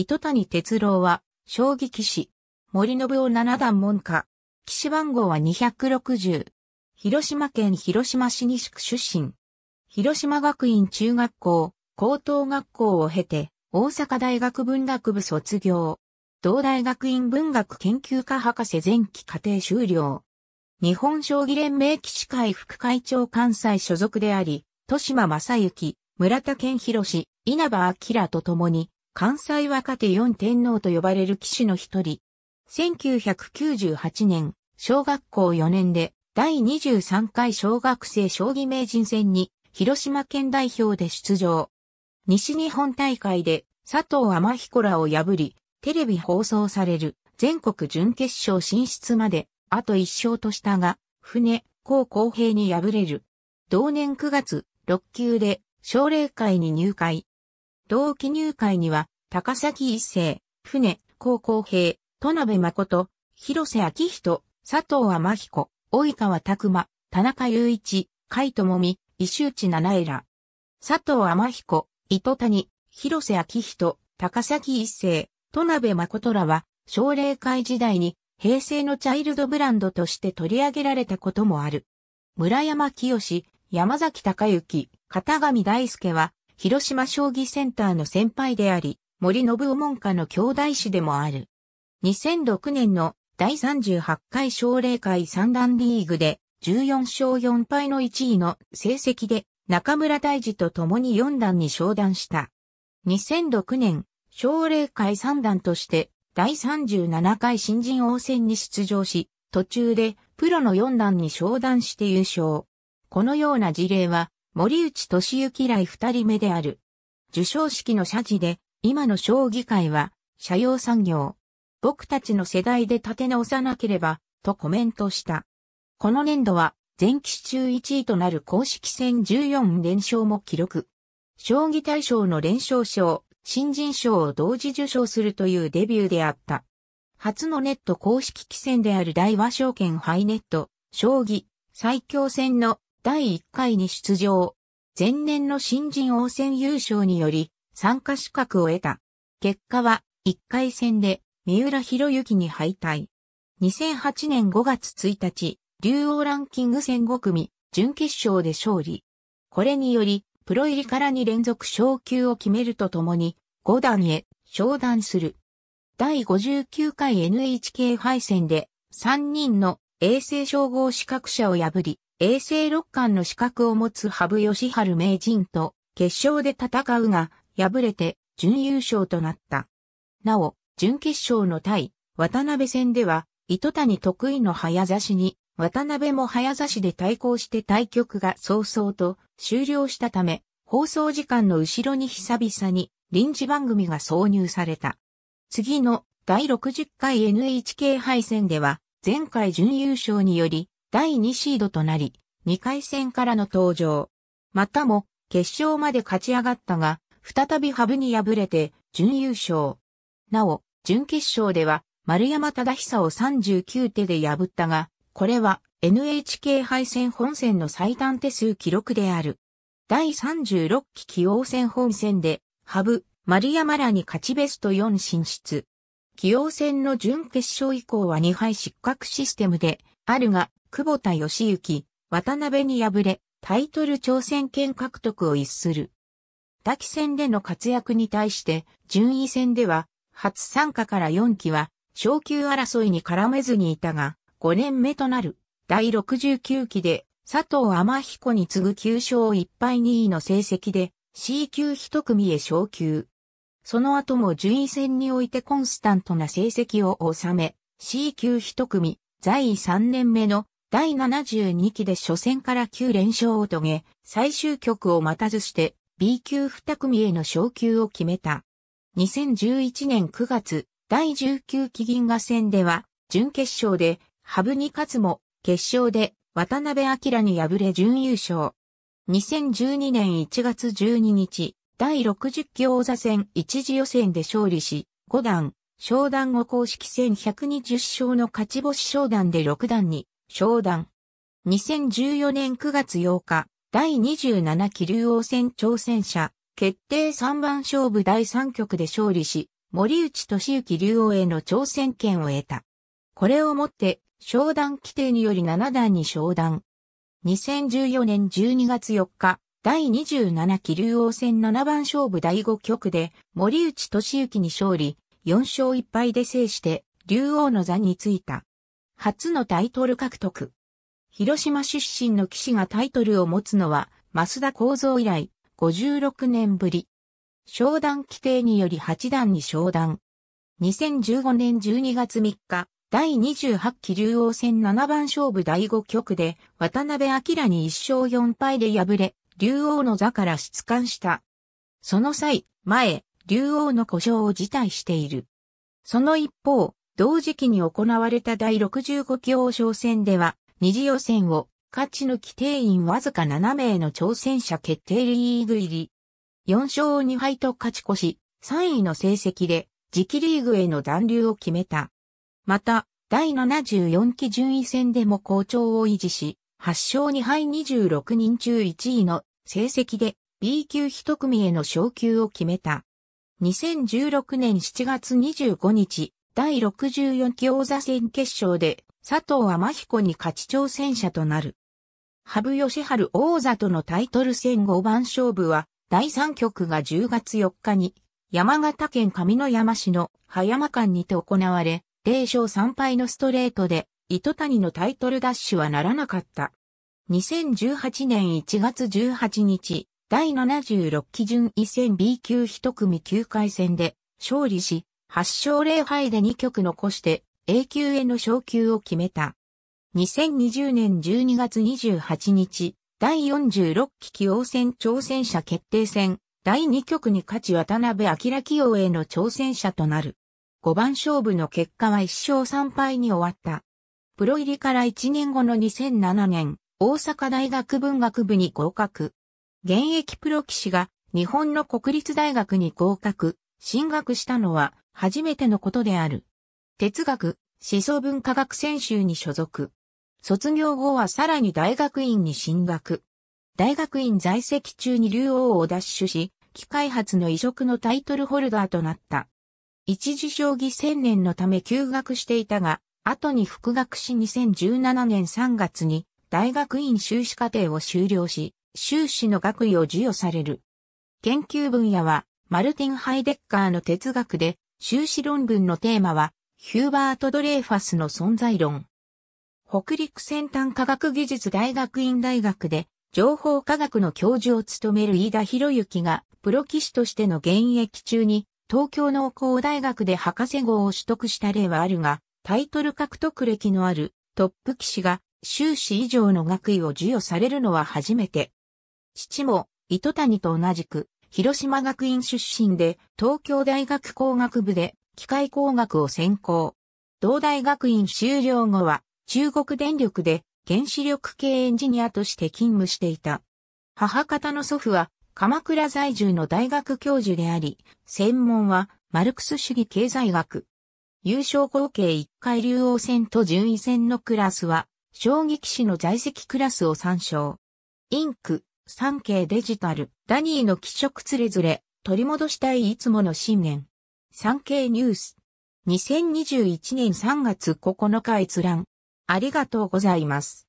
糸谷哲郎は、将棋騎士。森信夫七段門下。騎士番号は260。広島県広島市西区出身。広島学院中学校、高等学校を経て、大阪大学文学部卒業。同大学院文学研究科博士前期課程修了。日本将棋連盟騎士会副会長関西所属であり、豊島正幸、村田健博、稲葉明と共に、関西若手四天皇と呼ばれる騎士の一人。1998年、小学校4年で第23回小学生将棋名人戦に広島県代表で出場。西日本大会で佐藤天彦らを破り、テレビ放送される全国準決勝進出まであと一勝としたが、船、高公平に敗れる。同年9月、6級で奨励会に入会。同期入会には、高崎一世、船、高校兵、戸辺誠、広瀬昭人、佐藤天彦、及川拓馬、田中雄一、甲斐智美、石内七枝。佐藤天彦、糸谷、広瀬昭人、高崎一世、戸辺誠らは、奨励会時代に、平成のチャイルドブランドとして取り上げられたこともある。村山清、山崎隆之、片上大輔は、広島将棋センターの先輩であり、森信夫門下の兄弟子でもある。2006年の第38回奨励会三段リーグで14勝4敗の1位の成績で中村大治と共に4段に昇段した。2006年、奨励会三段として第37回新人王戦に出場し、途中でプロの4段に昇段して優勝。このような事例は森内俊之以来二人目である。受賞式の謝辞で、今の将棋界は、社用産業。僕たちの世代で立て直さなければ、とコメントした。この年度は、前期中1位となる公式戦14連勝も記録。将棋大賞の連勝賞、新人賞を同時受賞するというデビューであった。初のネット公式棋戦である大和証券ハイネット、将棋、最強戦の第1回に出場。前年の新人王戦優勝により参加資格を得た。結果は1回戦で三浦博之に敗退。2008年5月1日、竜王ランキング戦5組、準決勝で勝利。これにより、プロ入りから2連続昇級を決めるとともに、5段へ昇段する。第59回 NHK 敗戦で3人の衛星称号資格者を破り、衛星六冠の資格を持つ羽生善治名人と決勝で戦うが、敗れて準優勝となった。なお、準決勝の対渡辺戦では、糸谷得意の早指しに、渡辺も早指しで対抗して対局が早々と終了したため、放送時間の後ろに久々に臨時番組が挿入された。次の第60回 NHK 杯戦では、前回準優勝により、第2シードとなり、2回戦からの登場。またも、決勝まで勝ち上がったが、再びハブに敗れて、準優勝。なお、準決勝では、丸山忠久を39手で破ったが、これは NHK 敗戦本戦の最短手数記録である。第36期棋王戦本戦で、ハブ、丸山らに勝ちベスト4進出。棋王戦の準決勝以降は2敗失格システムで、あるが、久保田義行、渡辺に敗れ、タイトル挑戦権獲得を逸する。滝戦での活躍に対して、順位戦では、初参加から4期は、昇級争いに絡めずにいたが、5年目となる、第69期で、佐藤天彦に次ぐ9勝1敗2位の成績で、C 級1組へ昇級。その後も順位戦においてコンスタントな成績を収め、C 級1組、在位3年目の第72期で初戦から9連勝を遂げ、最終局を待たずして B 級2組への昇級を決めた。2011年9月、第19期銀河戦では、準決勝で、羽生に勝つも、決勝で、渡辺明に敗れ準優勝。2012年1月12日、第60期王座戦一次予選で勝利し、5段、昇段後公式戦120勝の勝ち星昇段で6段に商談。2014年9月8日、第27期竜王戦挑戦者、決定3番勝負第3局で勝利し、森内俊之竜王への挑戦権を得た。これをもって、商談規定により7段に商談。2014年12月4日、第27期竜王戦7番勝負第5局で、森内俊之に勝利、4勝1敗で制して、竜王の座についた。初のタイトル獲得。広島出身の騎士がタイトルを持つのは、増田幸三以来、56年ぶり。商談規定により八段に商談。2015年12月3日、第28期竜王戦七番勝負第5局で、渡辺明に1勝4敗で敗れ、竜王の座から出冠した。その際、前、竜王の故障を辞退している。その一方、同時期に行われた第65期王将戦では、二次予選を勝ち抜き定員わずか7名の挑戦者決定リーグ入り。4勝2敗と勝ち越し、3位の成績で、次期リーグへの残留を決めた。また、第74期順位戦でも好調を維持し、8勝2敗26人中1位の成績で B 級1組への昇級を決めた。2016年7月25日、第64期王座戦決勝で佐藤天彦に勝ち挑戦者となる。羽生善治王座とのタイトル戦5番勝負は第3局が10月4日に山形県上野山市の葉山間にて行われ、0勝3敗のストレートで糸谷のタイトルダッシュはならなかった。2018年1月18日、第76期順位戦 B 級1組9回戦で勝利し、8勝0敗で2局残して A 級への昇級を決めた。2020年12月28日、第46期棋王戦挑戦者決定戦、第2局に勝ち渡辺明棋王への挑戦者となる。5番勝負の結果は1勝3敗に終わった。プロ入りから1年後の2007年、大阪大学文学部に合格。現役プロ棋士が日本の国立大学に合格、進学したのは初めてのことである。哲学、思想文化学専修に所属。卒業後はさらに大学院に進学。大学院在籍中に竜王を奪取し、機開発の移植のタイトルホルダーとなった。一時将棋千年のため休学していたが、後に復学し2017年3月に大学院修士課程を修了し、修士の学位を授与される。研究分野はマルティン・ハイデッカーの哲学で、修士論文のテーマは、ヒューバート・ドレーファスの存在論。北陸先端科学技術大学院大学で、情報科学の教授を務める飯田博之が、プロ棋士としての現役中に、東京農工大学で博士号を取得した例はあるが、タイトル獲得歴のあるトップ棋士が修士以上の学位を授与されるのは初めて。父も糸谷と同じく広島学院出身で、東京大学工学部で、機械工学を専攻。同大学院修了後は、中国電力で、原子力系エンジニアとして勤務していた。母方の祖父は、鎌倉在住の大学教授であり、専門は、マルクス主義経済学。優勝後継1回竜王戦と順位戦のクラスは、将棋士の在籍クラスを参照。インク、産経デジタル、ダニーの気色つれずれ、取り戻したいいつもの信念。産経ニュース。2021年3月9日閲覧。ありがとうございます。